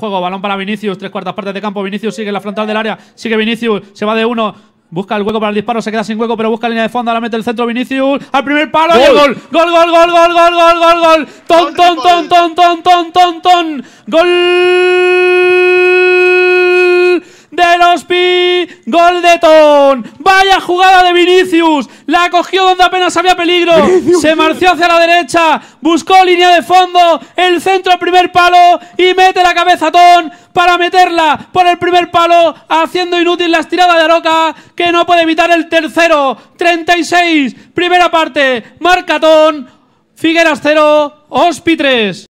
Juego, balón para Vinicius, tres cuartas partes de campo. Vinicius sigue en la frontal del área, sigue Vinicius, se va de uno. Busca el hueco para el disparo, se queda sin hueco, pero busca línea de fondo, ahora mete el centro Vinicius, al primer palo ¡Gol! gol. Gol, gol, gol, gol, gol, gol, gol, gol. Ton, ton, ton, ton, ton, ton, ton, ton. Gol de los Pi, gol de Ton, jugada de Vinicius. La cogió donde apenas había peligro. Se marció hacia la derecha. Buscó línea de fondo. El centro al primer palo. Y mete la cabeza Ton para meterla por el primer palo. Haciendo inútil la estirada de Aroca. Que no puede evitar el tercero. 36. Primera parte. Marca Ton. Figueras 0. Hospitres